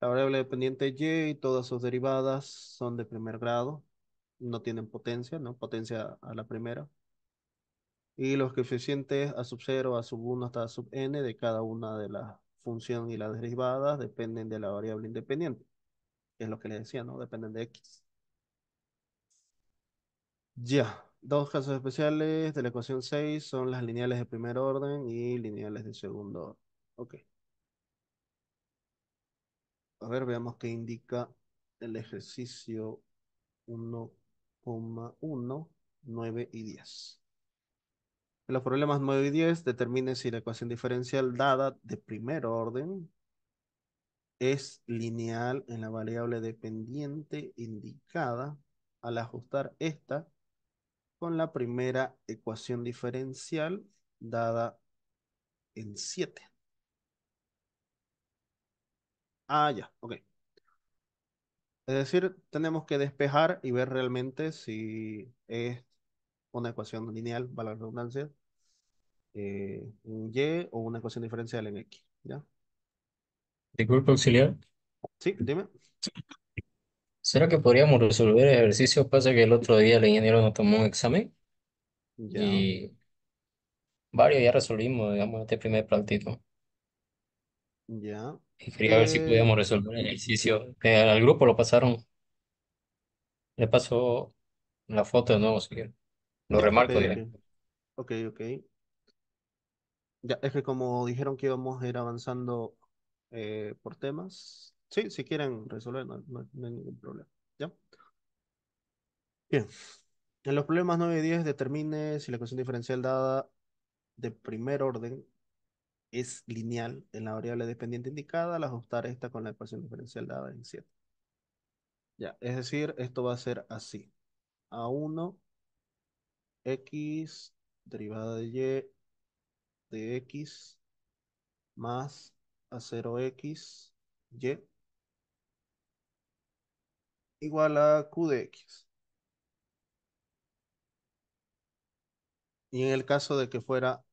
La variable dependiente y y todas sus derivadas son de primer grado, no tienen potencia, ¿no? Potencia a la primera. Y los coeficientes a sub 0, a sub 1 hasta a sub n de cada una de las funciones y las derivadas dependen de la variable independiente, es lo que les decía, ¿no? Dependen de x. Ya. Dos casos especiales de la ecuación 6 son las lineales de primer orden y lineales de segundo orden. Ok. A ver, veamos qué indica el ejercicio 1,1, 9 y 10. En los problemas 9 y 10 determine si la ecuación diferencial dada de primer orden es lineal en la variable dependiente indicada al ajustar esta con la primera ecuación diferencial dada en 7. Ah, ya, ok. Es decir, tenemos que despejar y ver realmente si es una ecuación lineal, para la redundancia, eh, Y o una ecuación diferencial en X, ¿ya? ¿De grupo auxiliar. Sí, dime. ¿Será que podríamos resolver el ejercicio? Pasa que el otro día el ingeniero nos tomó un examen y varios ya resolvimos, digamos, este primer plantito Ya. Y quería ver si eh, podíamos resolver el ejercicio. Eh, al grupo lo pasaron, le pasó la foto de nuevo, si quiere. Lo remarco ok. Ok, Ya, es que como dijeron que íbamos a ir avanzando eh, por temas, Sí, si quieren resolver, no, hay ningún problema. ¿Ya? Bien. En los problemas 9 y 10 determine si la ecuación diferencial dada de primer orden es lineal en la variable dependiente indicada al ajustar esta con la ecuación diferencial dada en 7. Ya, es decir, esto va a ser así. A1, x derivada de y de x más a0x, y igual a Q de X. Y en el caso de que fuera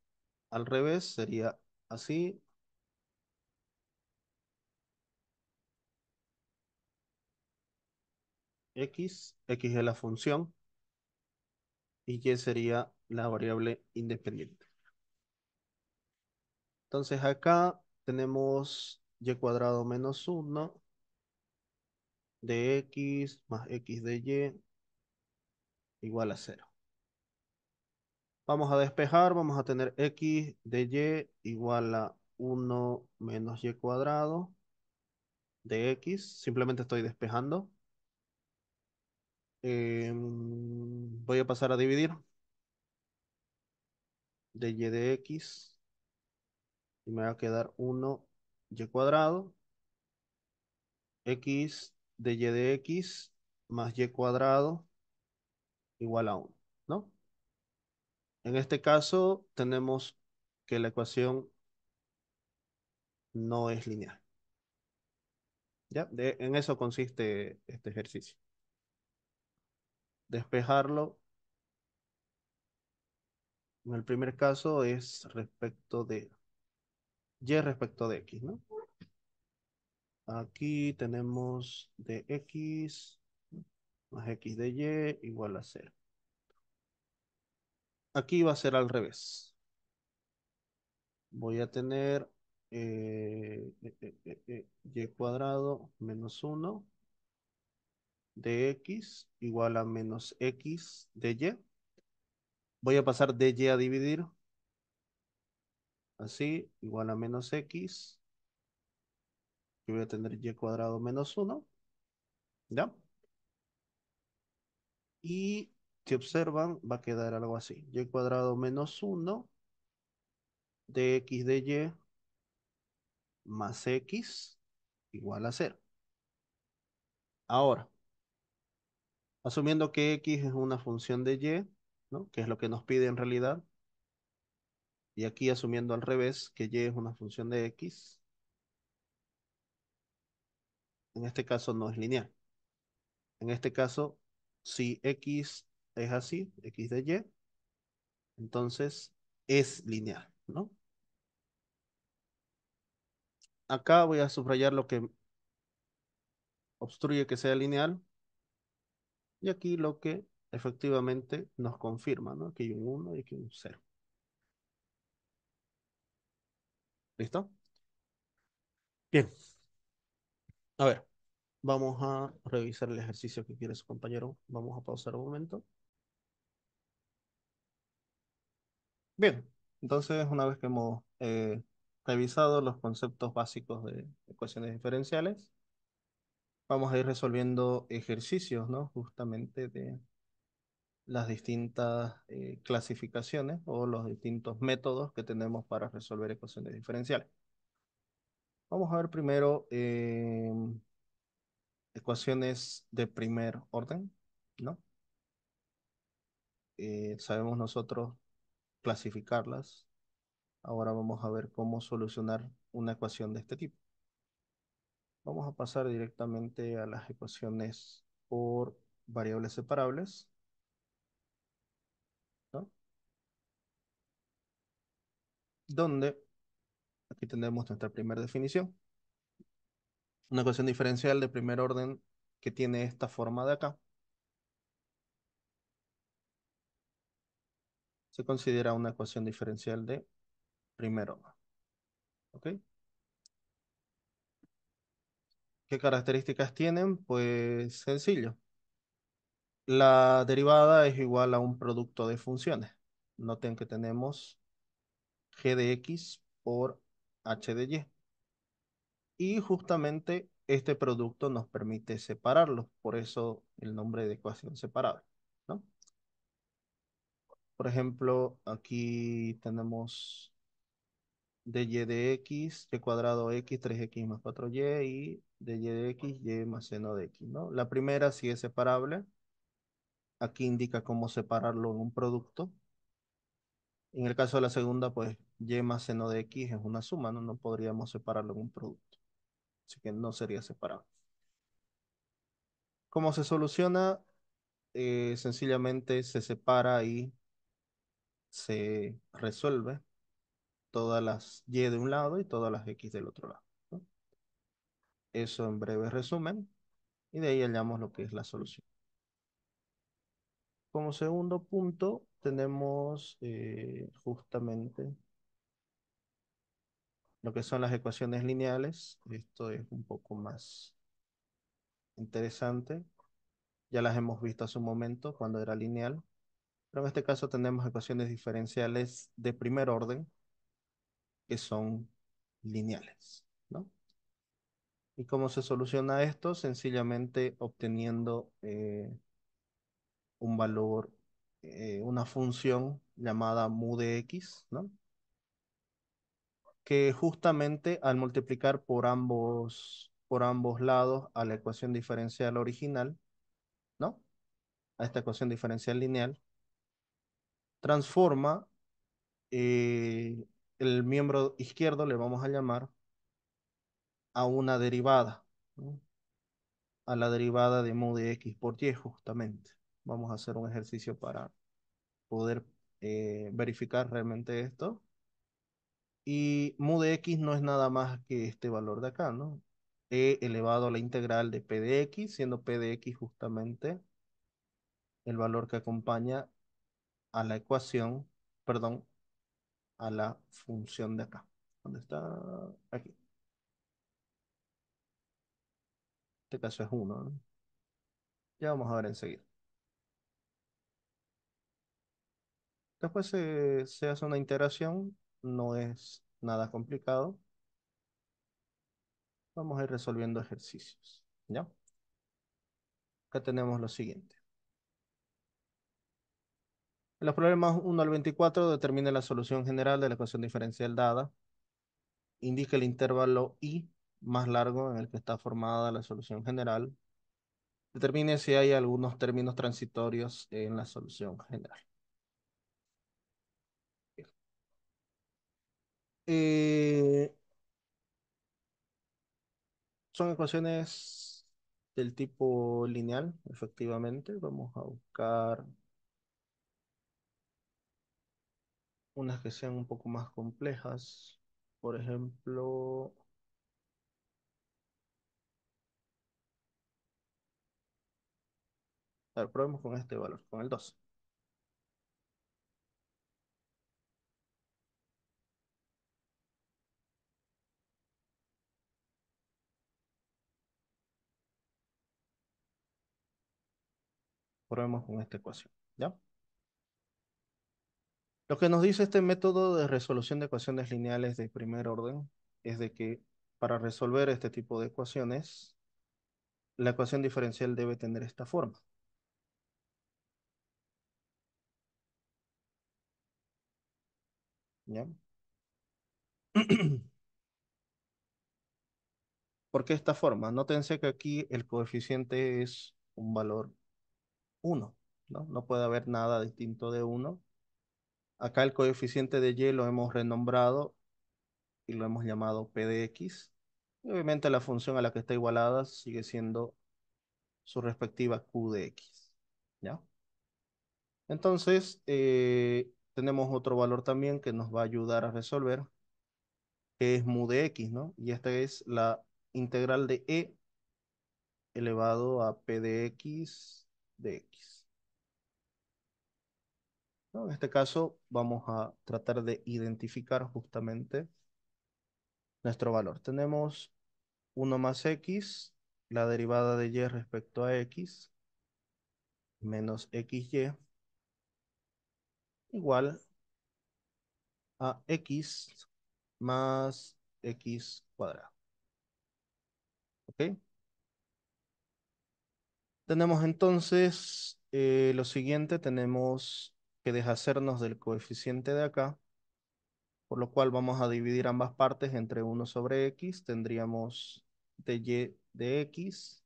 al revés, sería así. X, X es la función y Y sería la variable independiente. Entonces acá tenemos Y cuadrado menos 1 de x más x de y igual a 0. Vamos a despejar, vamos a tener x de y igual a 1 menos y cuadrado de x. Simplemente estoy despejando. Em, voy a pasar a dividir de y de x y me va a quedar 1 y cuadrado x de y de x más y cuadrado igual a 1, ¿no? En este caso tenemos que la ecuación no es lineal. ¿Ya? en eso consiste este ejercicio. Despejarlo. En el primer caso es respecto de y respecto de x, ¿no? Aquí tenemos de x más x de y igual a 0. Aquí va a ser al revés. Voy a tener eh, eh, eh, y cuadrado menos 1 de x igual a menos x de y. Voy a pasar de y a dividir. Así, igual a menos x voy a tener y cuadrado menos 1, ¿ya? Y si observan, va a quedar algo así, y cuadrado menos 1 de x de y más x igual a 0. Ahora, asumiendo que x es una función de y, ¿no? que es lo que nos pide en realidad, y aquí asumiendo al revés que y es una función de x, en este caso no es lineal. En este caso, si X es así, X de Y, entonces es lineal, ¿no? Acá voy a subrayar lo que obstruye que sea lineal. Y aquí lo que efectivamente nos confirma, ¿no? Aquí hay un 1 y aquí un 0. ¿Listo? Bien. A ver, vamos a revisar el ejercicio que quiere su compañero. Vamos a pausar un momento. Bien, entonces una vez que hemos eh, revisado los conceptos básicos de ecuaciones diferenciales, vamos a ir resolviendo ejercicios, ¿no? Justamente de las distintas eh, clasificaciones o los distintos métodos que tenemos para resolver ecuaciones diferenciales. Vamos a ver primero em, ecuaciones de primer orden, ¿no? Eh, sabemos nosotros clasificarlas. Ahora vamos a ver cómo solucionar una ecuación de este tipo. Vamos a pasar directamente a las ecuaciones por variables separables. ¿no? Donde Aquí tenemos nuestra primera definición. Una ecuación diferencial de primer orden que tiene esta forma de acá. Se considera una ecuación diferencial de primer orden. ¿Ok? ¿Qué características tienen? Pues sencillo. La derivada es igual a un producto de funciones. Noten que tenemos g de x por h de Y y justamente este producto nos permite separarlos, por eso el nombre de ecuación separable. ¿no? Por ejemplo, aquí tenemos dy de x, y cuadrado x, 3x más 4y, y de dy de x, y más seno de x. ¿no? La primera sí es separable. Aquí indica cómo separarlo en un producto. En el caso de la segunda, pues y más seno de x es una suma, ¿no? no podríamos separarlo en un producto. Así que no sería separado. ¿Cómo se soluciona? Eh, sencillamente se separa y se resuelve todas las y de un lado y todas las x del otro lado. Eso en breve resumen. Y de ahí hallamos lo que es la solución. Como segundo punto tenemos eh, justamente lo que son las ecuaciones lineales. Esto es un poco más interesante. Ya las hemos visto hace un momento cuando era lineal. Pero en este caso tenemos ecuaciones diferenciales de primer orden que son lineales. ¿no? ¿Y cómo se soluciona esto? Sencillamente obteniendo eh, un valor, eh, una función llamada mu de x, ¿no? que justamente al multiplicar por ambos, por ambos lados a la ecuación diferencial original, ¿no? A esta ecuación diferencial lineal, transforma eh, el miembro izquierdo, le vamos a llamar, a una derivada, a la derivada de mu de x por y justamente. Vamos a hacer un ejercicio para poder eh, verificar realmente esto. Y mu de x no es nada más que este valor de acá, ¿no? e elevado a la integral de p de x, siendo p de x justamente el valor que acompaña a la ecuación, perdón, a la función de acá. ¿Dónde está? Aquí. En este caso es 1. Ya vamos a ver enseguida. Después se, se hace una integración no es nada complicado. Vamos a ir resolviendo ejercicios, ¿ya? Acá tenemos lo siguiente. En los problemas 1 al 24 determine la solución general de la ecuación diferencial dada. Indique el intervalo I más largo en el que está formada la solución general. Determine si hay algunos términos transitorios en la solución general. Eh, son ecuaciones del tipo lineal, efectivamente. Vamos a buscar unas que sean un poco más complejas. Por ejemplo, a probemos con este valor, con el 2 Probemos con esta ecuación, ¿ya? Lo que nos dice este método de resolución de ecuaciones lineales de primer orden es de que para resolver este tipo de ecuaciones, la ecuación diferencial debe tener esta forma. ¿Ya? [CLEARS THROAT] ¿Por qué esta forma? Nótense que aquí el coeficiente es un valor uno, ¿no? No puede haber nada distinto de 1. Acá el coeficiente de y lo hemos renombrado y lo hemos llamado p de x. Y obviamente la función a la que está igualada sigue siendo su respectiva q de x. ¿Ya? Entonces, eh, tenemos otro valor también que nos va a ayudar a resolver, que es mu de x, ¿no? Y esta es la integral de e elevado a p de x de X. en este caso vamos a tratar de identificar justamente nuestro valor. Tenemos 1 más X, la derivada de Y respecto a X, menos XY, igual a X más X cuadrado. ¿Ok? Tenemos entonces eh, lo siguiente, tenemos que deshacernos del coeficiente de acá, por lo cual vamos a dividir ambas partes entre 1 sobre x, tendríamos y de x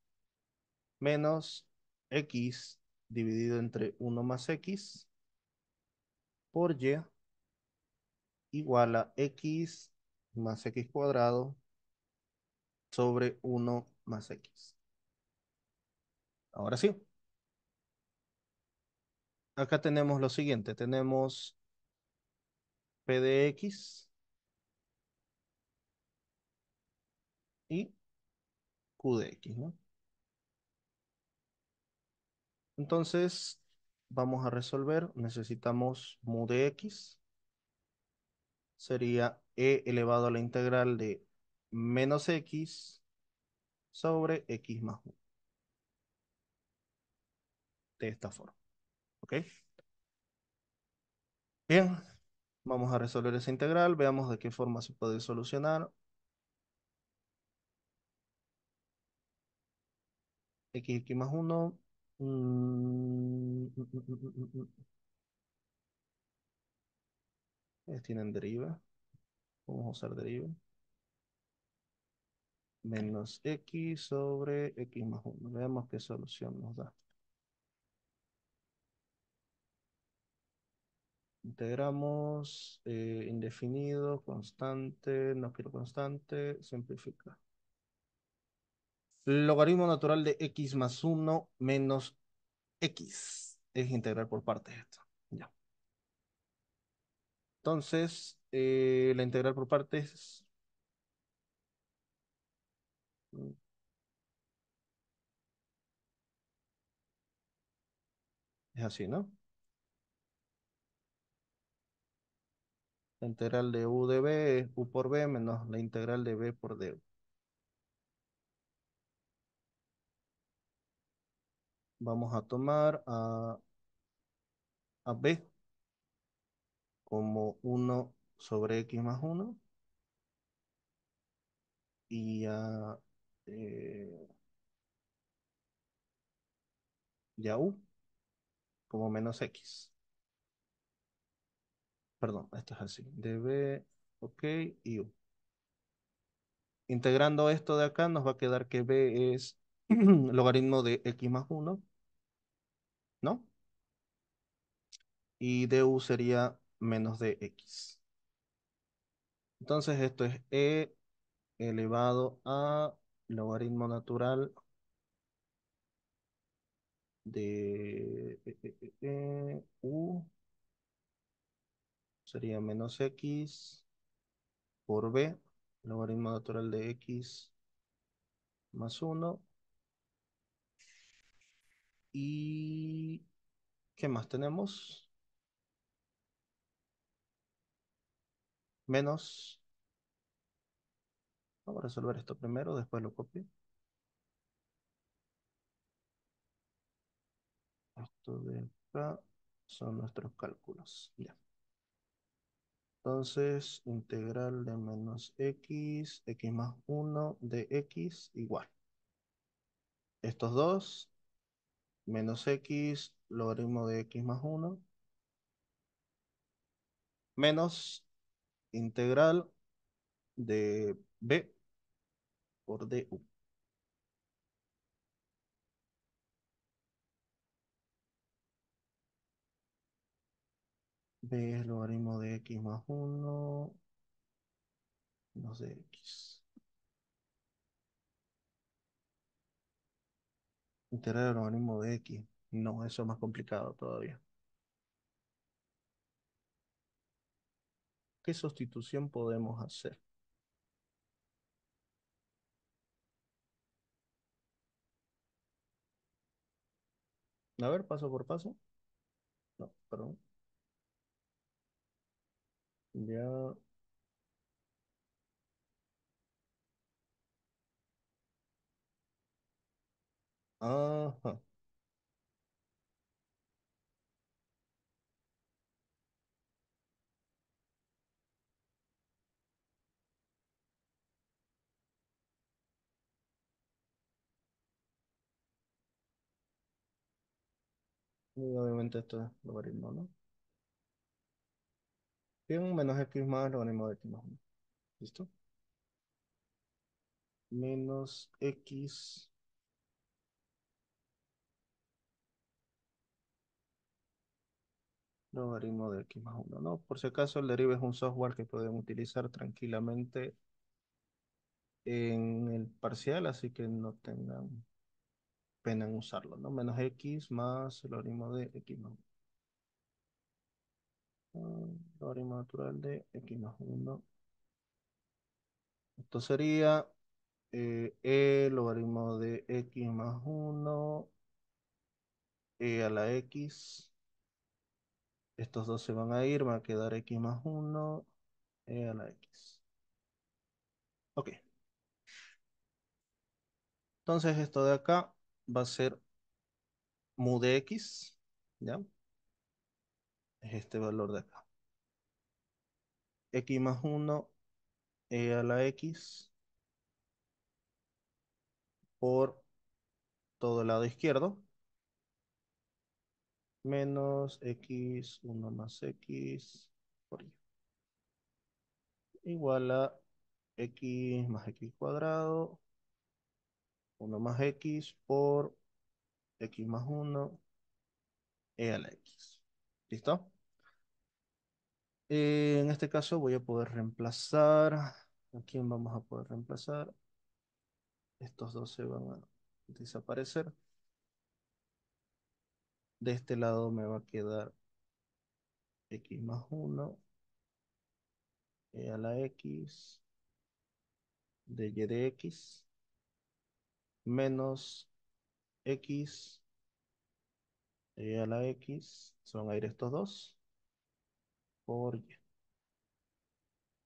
menos x dividido entre 1 más x por y igual a x más x cuadrado sobre 1 más x. Ahora sí. Acá tenemos lo siguiente. Tenemos p de x y q x, ¿no? Entonces, vamos a resolver. Necesitamos mu de x. Sería e elevado a la integral de menos x sobre x más 1 de esta forma. ¿Ok? Bien, vamos a resolver esa integral, veamos de qué forma se puede solucionar. x, x más 1. Mm, mm, mm, tienen deriva. Vamos a usar deriva. Menos x sobre x más 1. Veamos qué solución nos da. Integramos eh, indefinido, constante, no quiero constante, simplifica. Logaritmo natural de x más 1 menos x. Es integrar por partes esto. Ya. Entonces, eh, la integral por partes es así, ¿no? integral de u de b es u por b menos la integral de b por du. Vamos a tomar a, a b como 1 sobre x más 1 y a, eh, y a u como menos x perdón, esto es así, db, ok, y u. Integrando esto de acá nos va a quedar que b es [CLEARS THROAT] logaritmo de x más 1, ¿no? Y du sería menos de x. Entonces esto es e elevado a logaritmo natural de e, e, e, u sería menos x por b, logaritmo natural de x más 1. ¿Y qué más tenemos? Menos. Vamos a resolver esto primero, después lo copio. Esto de acá son nuestros cálculos. Ya. Entonces, integral de menos x, x más 1 de x igual. Estos dos, menos x, logaritmo de x más 1, menos integral de b por du. b es logaritmo de x más 1 menos de x. Integrar el logaritmo de x. No, eso es más complicado todavía. ¿Qué sustitución podemos hacer? A ver, paso por paso. No, perdón. Ya. ah obviamente esto es logaritmo, ¿no? menos x más logaritmo de x más 1. ¿Listo? Menos x logaritmo de x más 1. No, por si acaso el derive es un software que pueden utilizar tranquilamente en el parcial, así que no tengan pena en usarlo, ¿no? Menos x más logaritmo de x más 1 logaritmo natural de x más 1. Esto sería eh, El e logaritmo de x más 1 e a la x. Estos dos se van a ir, va a quedar x más 1 e a la x. Ok. Entonces esto de acá va a ser mu de x, ¿ya? Es este valor de acá x más 1 e a la x por todo el lado izquierdo menos x 1 más x por y igual a x más x cuadrado 1 más x por x más 1 e a la x. ¿Listo? Eh, en este caso voy a poder reemplazar, ¿a quién vamos a poder reemplazar? Estos dos se van a desaparecer. De este lado me va a quedar x más 1 e a la x de y de x menos x e a la x, se van a ir estos dos, por y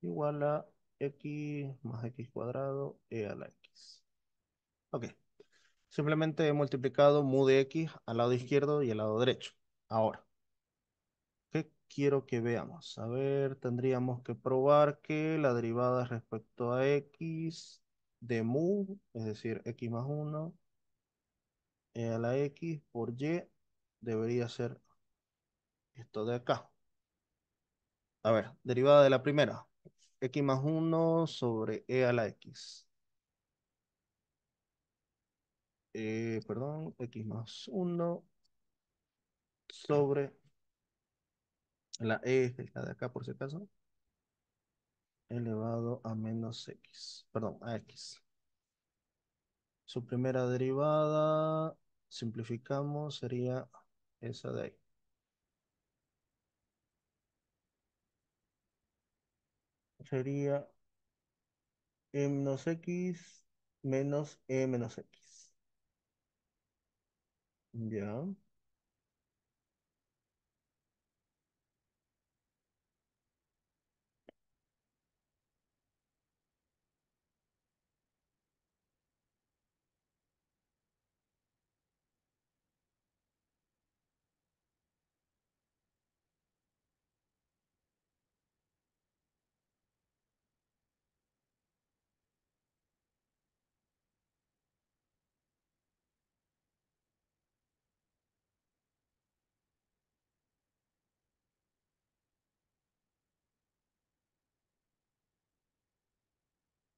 igual a x más x cuadrado e a la x. Ok. Simplemente he multiplicado mu de x al lado izquierdo y al lado derecho. Ahora, ¿qué quiero que veamos? A ver, tendríamos que probar que la derivada respecto a x de mu, es decir, x más 1, e a la x por y, debería ser esto de acá. A ver, derivada de la primera. X más 1 sobre E a la X. E, perdón, X más 1 sobre la E, de acá por si acaso, elevado a menos X, perdón, a X. Su primera derivada, simplificamos, sería esa de ahí. sería m menos x menos e menos x. Ya.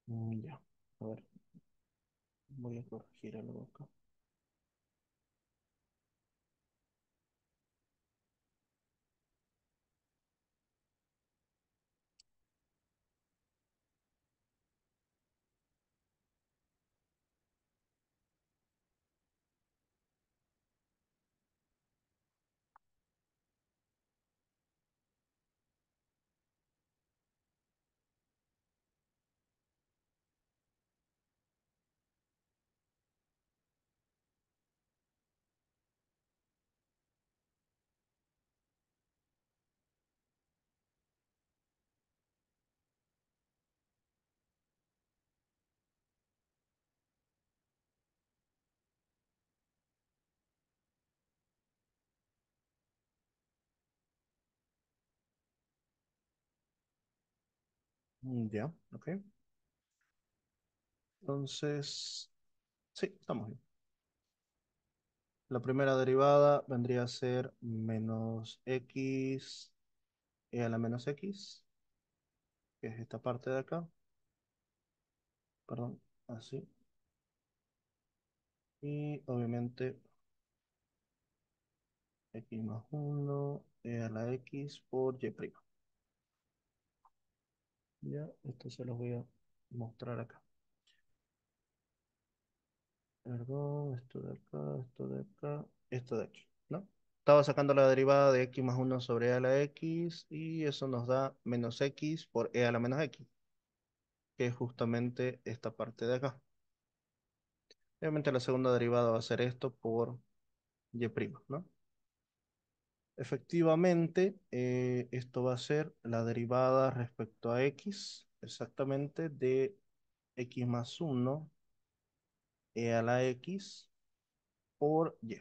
Mm, ya, a ver, voy a corregir algo acá. Mm, ya, ok. Entonces, sí, estamos bien. La primera derivada vendría a ser menos x e a la menos x, que es esta parte de acá. Perdón, así. Y obviamente x más 1 e a la x por y prima. Ya, esto se los voy a mostrar acá. Perdón, esto de acá, esto de acá, esto de aquí, ¿no? Estaba sacando la derivada de x más 1 sobre e a la x y eso nos da menos x por e a la menos x, que es justamente esta parte de acá. Obviamente la segunda derivada va a ser esto por y', ¿no? Efectivamente, eh, esto va a ser la derivada respecto a x, exactamente de x más 1 e a la x por y.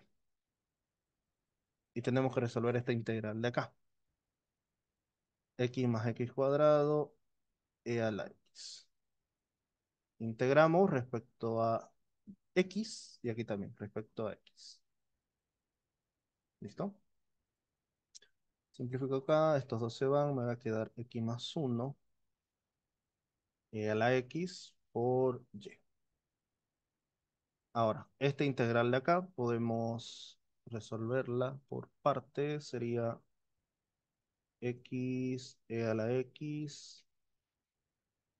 Y tenemos que resolver esta integral de acá. x más x cuadrado e a la x. Integramos respecto a x y aquí también respecto a x. ¿Listo? Simplifico acá, estos dos se van, me va a quedar x más 1 e eh, a la x por y. Ahora, esta integral de acá podemos resolverla por parte, sería x e a la x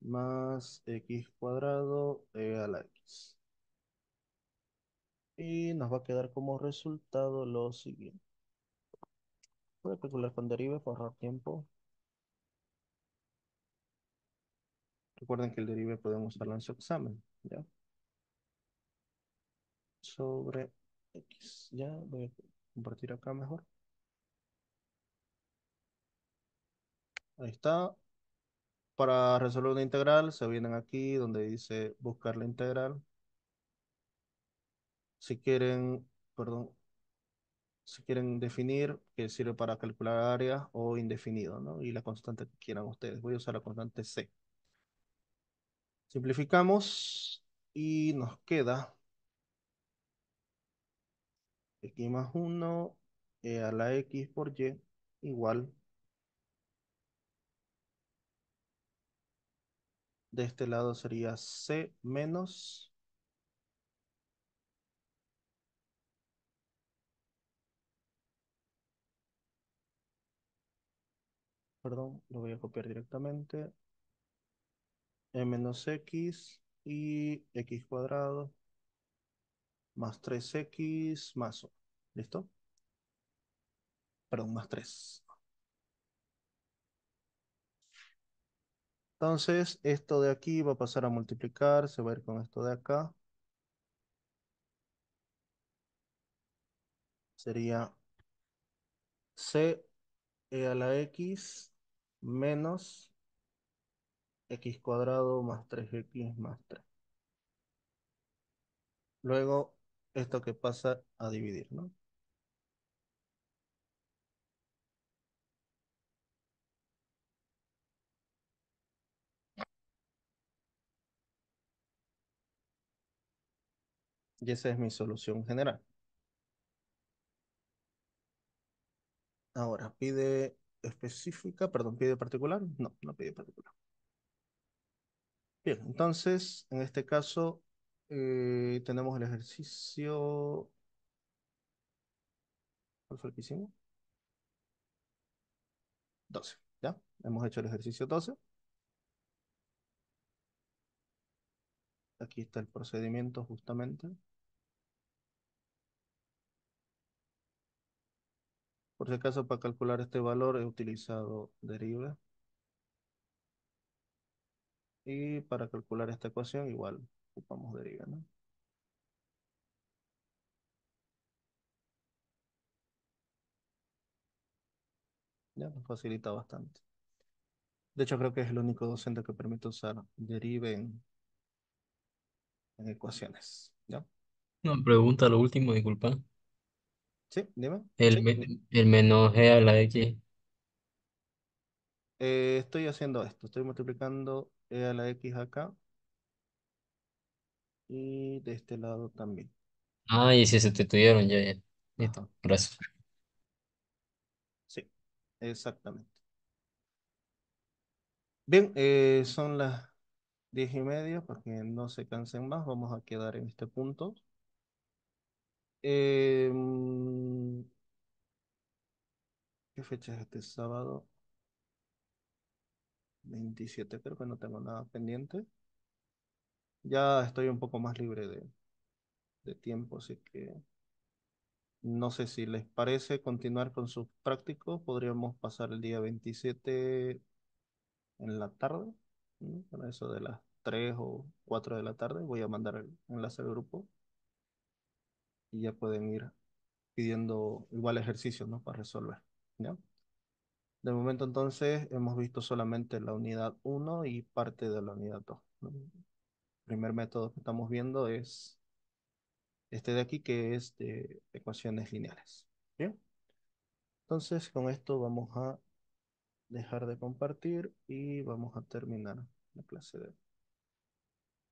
más x cuadrado e a la x. Y nos va a quedar como resultado lo siguiente calcular con derive para ahorrar tiempo. Recuerden que el derive podemos usarlo en su examen, Sobre X, ya voy a compartir acá mejor. Ahí está. Para resolver una integral, se vienen aquí donde dice buscar la integral. Si quieren, perdón, si quieren definir, que sirve para calcular área o indefinido, ¿no? Y la constante que quieran ustedes. Voy a usar la constante C. Simplificamos y nos queda x más 1 e a la x por y igual de este lado sería c menos perdón, lo voy a copiar directamente. M menos x y x cuadrado más 3x más 1. ¿Listo? Perdón, más 3. Entonces, esto de aquí va a pasar a multiplicar, se va a ir con esto de acá. Sería c e a la x menos x cuadrado más 3x más 3. Luego, esto que pasa a dividir, ¿no? Y esa es mi solución general. Ahora, pide específica, perdón, pide particular. No, no pide particular. Bien, entonces, en este caso, eh, tenemos el ejercicio... ¿Cuál fue que hicimos? 12, ¿ya? Hemos hecho el ejercicio 12. Aquí está el procedimiento justamente. Por si acaso, para calcular este valor he utilizado deriva. Y para calcular esta ecuación, igual ocupamos deriva, ¿no? Ya nos facilita bastante. De hecho, creo que es el único docente que permite usar Deriva en, ecuaciones. ¿ya? Una pregunta, lo último, disculpa. Sí, dime. El, menos e a la X. estoy haciendo esto. Estoy multiplicando e a la x acá y de este lado también. Ah, y si se sustituyeron ya, Listo, Sí, exactamente. Bien, eh, son las diez y media para que no se cansen más. Vamos a quedar en este punto. Em, ¿Qué fecha es este sábado? 27, creo que no tengo nada pendiente. Ya estoy un poco más libre de, tiempo, así que no sé si les parece continuar con sus prácticos. Podríamos pasar el día 27 en la tarde, Con eso de las 3 o 4 de la tarde. Voy a mandar el enlace al grupo y ya pueden ir pidiendo igual ejercicio, ¿no? Para resolver, ¿ya? De momento entonces hemos visto solamente la unidad 1 y parte de la unidad 2. El primer método que estamos viendo es este de aquí que es de ecuaciones lineales. Bien. Entonces con esto vamos a dejar de compartir y vamos a terminar la clase de hoy.